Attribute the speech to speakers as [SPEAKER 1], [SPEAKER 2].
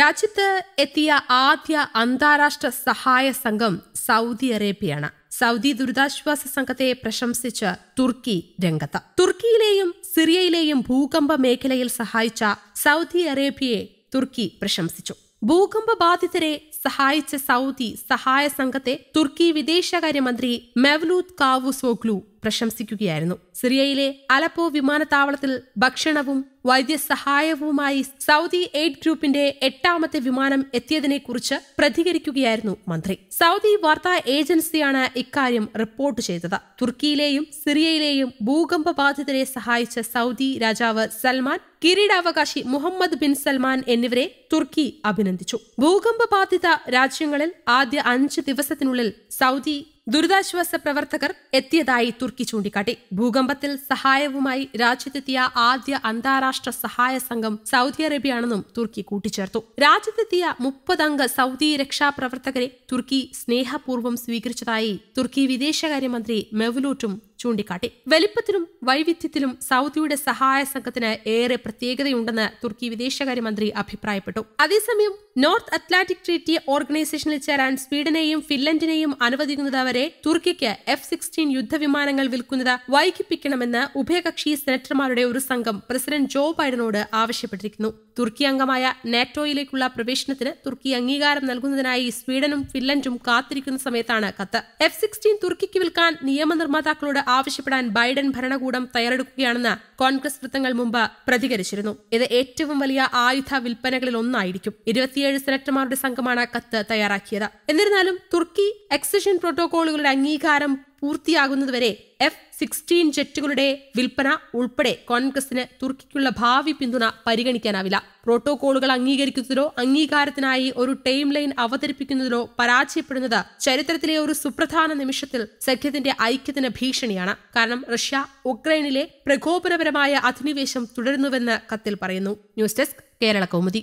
[SPEAKER 1] രാജ്യത്ത് എത്തിയ ആദ്യ അന്താരാഷ്ട്ര സഹായ സംഘം സൗദി അറേബ്യയാണ് സൗദി ദുരിതാശ്വാസ സംഘത്തെ പ്രശംസിച്ച് തുർക്കി രംഗത്ത് തുർക്കിയിലെയും സിറിയയിലെയും ഭൂകമ്പ മേഖലയിൽ സഹായിച്ച സൗദി അറേബ്യയെ തുർക്കി പ്രശംസിച്ചു ഭൂകമ്പ ബാധിതരെ സഹായിച്ച സൗദി സഹായ സംഘത്തെ തുർക്കി വിദേശകാര്യമന്ത്രി മെവ്ലൂദ് കാവുസോഗ്ലു പ്രശംസിക്കുകയായിരുന്നു സിറിയയിലെ അലപ്പോ വിമാനത്താവളത്തിൽ ഭക്ഷണവും വൈദ്യസഹായവുമായി സൗദി എയ്ഡ് ഗ്രൂപ്പിന്റെ എട്ടാമത്തെ വിമാനം എത്തിയതിനെക്കുറിച്ച് പ്രതികരിക്കുകയായിരുന്നു മന്ത്രി സൗദി വാർത്താ ഏജൻസിയാണ് ഇക്കാര്യം റിപ്പോർട്ട് ചെയ്തത് തുർക്കിയിലെയും സിറിയയിലെയും ഭൂകമ്പ ബാധിതരെ സഹായിച്ച സൗദി രാജാവ് സൽമാൻ കിരീടാവകാശി മുഹമ്മദ് ബിൻ സൽമാൻ എന്നിവരെ തുർക്കി അഭിനന്ദിച്ചു ഭൂകമ്പ ബാധിത രാജ്യങ്ങളിൽ ആദ്യ അഞ്ച് ദിവസത്തിനുള്ളിൽ സൗദി ദുരിതാശ്വാസ പ്രവർത്തകർ എത്തിയതായി തുർക്കി ചൂണ്ടിക്കാട്ടി ഭൂകമ്പത്തിൽ സഹായവുമായി രാജ്യത്തെത്തിയ ആദ്യ അന്താരാഷ്ട്ര സഹായ സംഘം സൗദി അറേബ്യയാണെന്നും തുർക്കി കൂട്ടിച്ചേർത്തു രാജ്യത്തെത്തിയ മുപ്പതംഗ സൗദി രക്ഷാപ്രവർത്തകരെ തുർക്കി സ്നേഹപൂർവ്വം സ്വീകരിച്ചതായി തുർക്കി വിദേശകാര്യമന്ത്രി മെവ്ലൂട്ടും ചൂണ്ടിക്കാട്ടി വലിപ്പത്തിലും വൈവിധ്യത്തിലും സൗദിയുടെ സഹായ സംഘത്തിന് ഏറെ പ്രത്യേകതയുണ്ടെന്ന് തുർക്കി വിദേശകാര്യമന്ത്രി അഭിപ്രായപ്പെട്ടു അതേസമയം നോർത്ത് അറ്റ്ലാന്റിക് ട്രീറ്റി ഓർഗനൈസേഷനിൽ ചേരാൻ സ്വീഡനെയും ഫിൻലൻഡിനെയും അനുവദിക്കുന്നത് വരെ തുർക്കിക്ക് എഫ് സിക്സ്റ്റീൻ യുദ്ധവിമാനങ്ങൾ വിൽക്കുന്നത് വൈകിപ്പിക്കണമെന്ന് ഉഭയകക്ഷി സെനറ്റർമാരുടെ ഒരു സംഘം പ്രസിഡന്റ് ജോ ബൈഡനോട് ആവശ്യപ്പെട്ടിരിക്കുന്നു തുർക്കി അംഗമായ നാറ്റോയിലേക്കുള്ള പ്രവേശനത്തിന് തുർക്കി അംഗീകാരം നൽകുന്നതിനായി സ്വീഡനും ഫിൻലൻഡും കാത്തിരിക്കുന്ന സമയത്താണ് കത്ത് എഫ് സിക്സ്റ്റീൻ തുർക്കിക്ക് വിൽക്കാൻ നിയമനിർമ്മാതാക്കളോട് ആവശ്യപ്പെടാൻ ബൈഡൻ ഭരണകൂടം തയ്യാറെടുക്കുകയാണെന്ന് കോൺഗ്രസ് വൃത്തങ്ങൾ മുമ്പ് പ്രതികരിച്ചിരുന്നു ഇത് ഏറ്റവും വലിയ ആയുധ വിൽപ്പനകളിൽ ഒന്നായിരിക്കും ഇരുപത്തിയേഴ് സെനറ്റർമാരുടെ സംഘമാണ് കത്ത് തയ്യാറാക്കിയത് എന്നിരുന്നാലും തുർക്കി എക്സിഷൻ പ്രോട്ടോകോളുകളുടെ അംഗീകാരം പൂർത്തിയാകുന്നതുവരെ എഫ് സിക്സ്റ്റീൻ ജെറ്റുകളുടെ വിൽപ്പന ഉൾപ്പെടെ കോൺഗ്രസിന് തുർക്കിക്കുള്ള ഭാവി പിന്തുണ പരിഗണിക്കാനാവില്ല പ്രോട്ടോകോളുകൾ അംഗീകരിക്കുന്നതിലോ അംഗീകാരത്തിനായി ഒരു ടൈം ലൈൻ അവതരിപ്പിക്കുന്നതിലോ പരാജയപ്പെടുന്നത് ചരിത്രത്തിലെ ഒരു സുപ്രധാന നിമിഷത്തിൽ സഖ്യത്തിന്റെ ഐക്യത്തിന് ഭീഷണിയാണ് കാരണം റഷ്യ ഉക്രൈനിലെ പ്രകോപനപരമായ അധിനിവേശം തുടരുന്നുവെന്ന് കത്തിൽ പറയുന്നു ന്യൂസ് ഡെസ്ക് കേരള കൗമുദി